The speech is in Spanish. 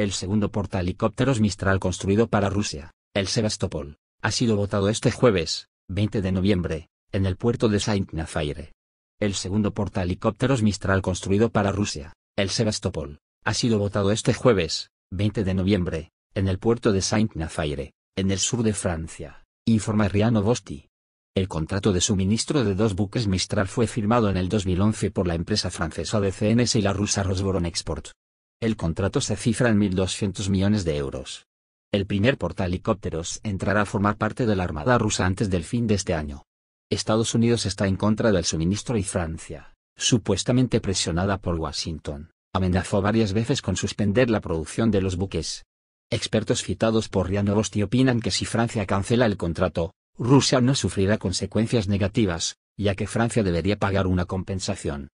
el segundo helicópteros Mistral construido para Rusia, el Sebastopol, ha sido votado este jueves, 20 de noviembre, en el puerto de Saint-Nazaire. El segundo helicópteros Mistral construido para Rusia, el Sebastopol, ha sido votado este jueves, 20 de noviembre, en el puerto de Saint-Nazaire, en el sur de Francia, informa Riano Bosti. El contrato de suministro de dos buques Mistral fue firmado en el 2011 por la empresa francesa de CNS y la rusa Rosboron Export. El contrato se cifra en 1.200 millones de euros. El primer porta-helicópteros entrará a formar parte de la Armada rusa antes del fin de este año. Estados Unidos está en contra del suministro y Francia, supuestamente presionada por Washington, amenazó varias veces con suspender la producción de los buques. Expertos citados por Novosti opinan que si Francia cancela el contrato, Rusia no sufrirá consecuencias negativas, ya que Francia debería pagar una compensación.